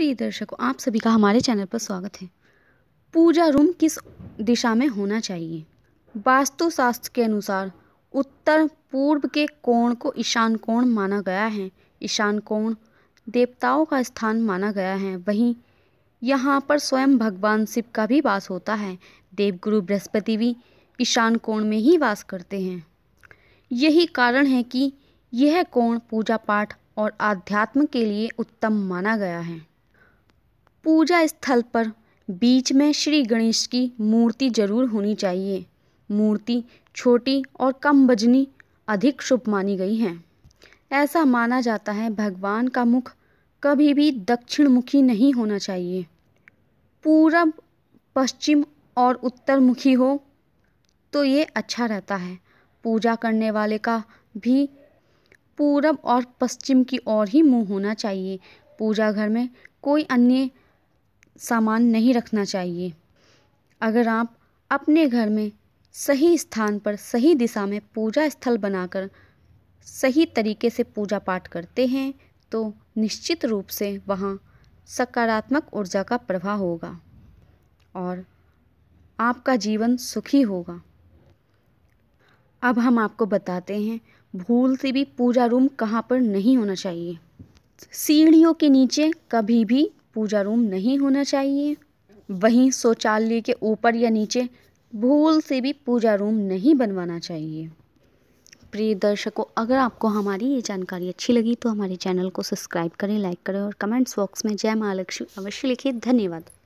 प्रिय दर्शकों आप सभी का हमारे चैनल पर स्वागत है पूजा रूम किस दिशा में होना चाहिए वास्तुशास्त्र के अनुसार उत्तर पूर्व के कोण को ईशान कोण माना गया है ईशान कोण देवताओं का स्थान माना गया है वहीं यहाँ पर स्वयं भगवान शिव का भी वास होता है देवगुरु बृहस्पति भी ईशान कोण में ही वास करते हैं यही कारण है कि यह कोण पूजा पाठ और आध्यात्म के लिए उत्तम माना गया है पूजा स्थल पर बीच में श्री गणेश की मूर्ति ज़रूर होनी चाहिए मूर्ति छोटी और कम बजनी अधिक शुभ मानी गई है ऐसा माना जाता है भगवान का मुख कभी भी दक्षिण मुखी नहीं होना चाहिए पूरब पश्चिम और उत्तर मुखी हो तो ये अच्छा रहता है पूजा करने वाले का भी पूरब और पश्चिम की ओर ही मुंह होना चाहिए पूजा घर में कोई अन्य सामान नहीं रखना चाहिए अगर आप अपने घर में सही स्थान पर सही दिशा में पूजा स्थल बनाकर सही तरीके से पूजा पाठ करते हैं तो निश्चित रूप से वहाँ सकारात्मक ऊर्जा का प्रभाव होगा और आपका जीवन सुखी होगा अब हम आपको बताते हैं भूल से भी पूजा रूम कहाँ पर नहीं होना चाहिए सीढ़ियों के नीचे कभी भी पूजा रूम नहीं होना चाहिए वहीं शौचालय के ऊपर या नीचे भूल से भी पूजा रूम नहीं बनवाना चाहिए प्रिय दर्शकों अगर आपको हमारी ये जानकारी अच्छी लगी तो हमारे चैनल को सब्सक्राइब करें लाइक करें और कमेंट्स बॉक्स में जय महालक्ष्मी अवश्य लिखिए धन्यवाद